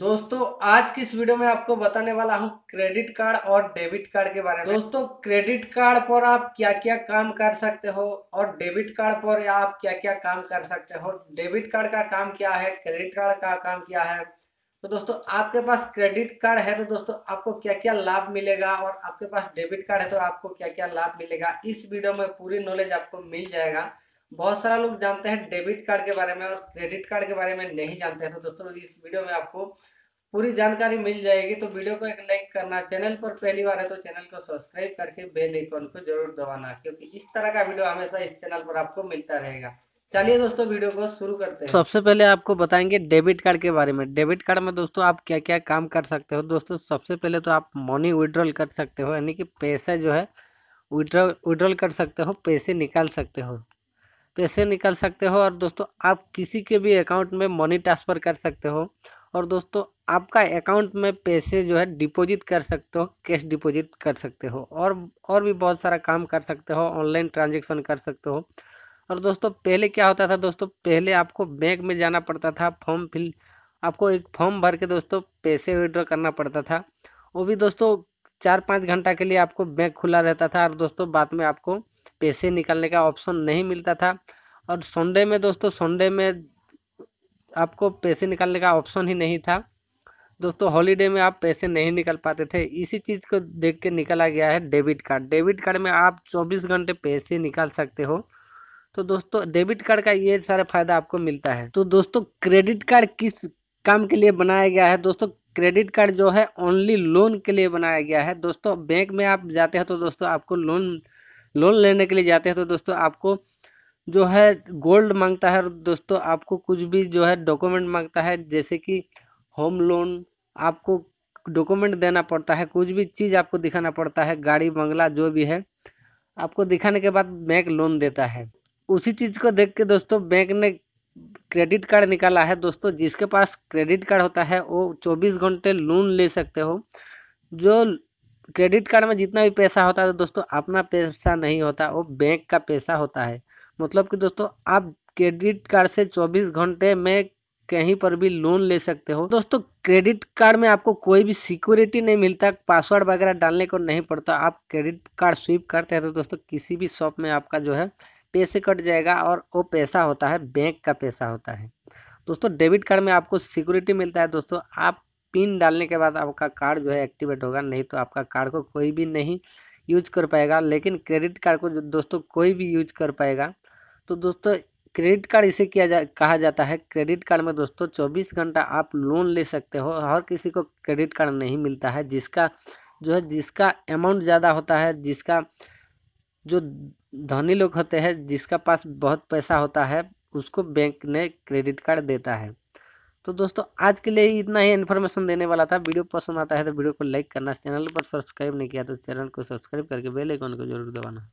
दोस्तों आज की इस वीडियो में आपको बताने वाला हूँ क्रेडिट कार्ड और डेबिट कार्ड के बारे में दोस्तों क्रेडिट कार्ड पर आप क्या क्या काम कर सकते हो और डेबिट कार्ड पर आप क्या क्या काम कर सकते हो डेबिट कार्ड का काम क्या है क्रेडिट कार्ड का काम क्या है तो दोस्तों आपके पास क्रेडिट कार्ड है तो दोस्तों आपको क्या क्या लाभ मिलेगा और आपके पास डेबिट कार्ड है तो आपको क्या क्या लाभ मिलेगा इस वीडियो में पूरी नॉलेज आपको मिल जाएगा बहुत सारा लोग जानते हैं डेबिट कार्ड के बारे में और क्रेडिट कार्ड के बारे में नहीं जानते हैं तो दोस्तों इस वीडियो में आपको पूरी जानकारी मिल जाएगी तो वीडियो को एक लाइक करना चैनल पर पहली बार है तो चैनल को सब्सक्राइब करके बेल आइकॉन को जरूर दबाना क्योंकि इस तरह का वीडियो हमेशा इस चैनल पर आपको मिलता रहेगा चलिए दोस्तों वीडियो को शुरू करते हैं सबसे पहले आपको बताएंगे डेबिट कार्ड के बारे में डेबिट कार्ड में दोस्तों आप क्या क्या काम कर सकते हो दोस्तों सबसे पहले तो आप मनी विड्रॉल कर सकते हो यानी कि पैसे जो है विड्रॉल विड्रॉल कर सकते हो पैसे निकाल सकते हो पैसे निकाल सकते हो और दोस्तों आप किसी के भी अकाउंट में मनी ट्रांसफ़र कर सकते हो और दोस्तों आपका अकाउंट में पैसे जो है डिपॉजिट कर सकते हो कैश डिपॉजिट कर सकते हो और और भी बहुत सारा काम कर सकते हो ऑनलाइन ट्रांजेक्शन कर सकते हो और दोस्तों पहले क्या होता था दोस्तों पहले आपको बैंक में जाना पड़ता था फॉर्म फिल आपको एक फॉर्म भर के दोस्तों पैसे विड्रॉ करना पड़ता था वो भी दोस्तों चार पाँच घंटा के लिए आपको बैंक खुला रहता था और दोस्तों बाद में आपको पैसे निकालने का ऑप्शन नहीं मिलता था और संडे में दोस्तों संडे में आपको पैसे निकालने का ऑप्शन ही नहीं था दोस्तों हॉलीडे में आप पैसे नहीं निकल पाते थे इसी चीज़ को देख के निकाला गया है डेबिट कार्ड डेबिट कार्ड में आप 24 घंटे पैसे निकाल सकते हो तो दोस्तों डेबिट कार्ड का ये सारा फायदा आपको मिलता है तो दोस्तों क्रेडिट कार्ड किस काम के लिए बनाया गया है दोस्तों क्रेडिट कार्ड जो है ओनली लोन के लिए बनाया गया है दोस्तों बैंक में आप जाते हैं तो दोस्तों आपको लोन लोन लेने के लिए जाते हैं तो दोस्तों आपको जो है गोल्ड मांगता है और दोस्तों आपको कुछ भी जो है डॉक्यूमेंट मांगता है जैसे कि होम लोन आपको डॉक्यूमेंट देना पड़ता है कुछ भी चीज़ आपको दिखाना पड़ता है गाड़ी बंगला जो भी है आपको दिखाने के बाद बैंक लोन देता है उसी चीज़ को देख के दोस्तों बैंक ने क्रेडिट कार्ड निकाला है दोस्तों जिसके पास क्रेडिट कार्ड होता है वो चौबीस घंटे लोन ले सकते हो जो क्रेडिट कार्ड में जितना भी पैसा होता है तो दोस्तों अपना पैसा नहीं होता वो बैंक का पैसा होता है मतलब कि दोस्तों आप क्रेडिट कार्ड से 24 घंटे में कहीं पर भी लोन ले सकते हो दोस्तों क्रेडिट कार्ड में आपको कोई भी सिक्योरिटी नहीं मिलता पासवर्ड वगैरह डालने को नहीं पड़ता आप क्रेडिट कार्ड स्वीप करते हैं तो दोस्तों किसी भी शॉप में आपका जो है पैसे कट जाएगा और वो पैसा होता है बैंक का पैसा होता है दोस्तों डेबिट कार्ड में आपको सिक्योरिटी मिलता है दोस्तों आप पिन डालने के बाद आपका कार्ड जो है एक्टिवेट होगा नहीं तो आपका कार्ड को कोई भी नहीं यूज कर पाएगा लेकिन क्रेडिट कार्ड को दोस्तों कोई भी यूज कर पाएगा तो दोस्तों क्रेडिट कार्ड इसे किया जा कहा जाता है क्रेडिट कार्ड में दोस्तों 24 घंटा आप लोन ले सकते हो हर किसी को क्रेडिट कार्ड नहीं मिलता है जिसका जो है जिसका अमाउंट ज़्यादा होता है जिसका जो धनी लोग होते हैं जिसका पास बहुत पैसा होता है उसको बैंक ने क्रेडिट कार्ड देता है तो दोस्तों आज के लिए इतना ही इन्फॉर्मेशन देने वाला था वीडियो पसंद आता है तो वीडियो को लाइक करना चैनल पर सब्सक्राइब नहीं किया तो चैनल को सब्सक्राइब करके बेल आइकन को जरूर दबाना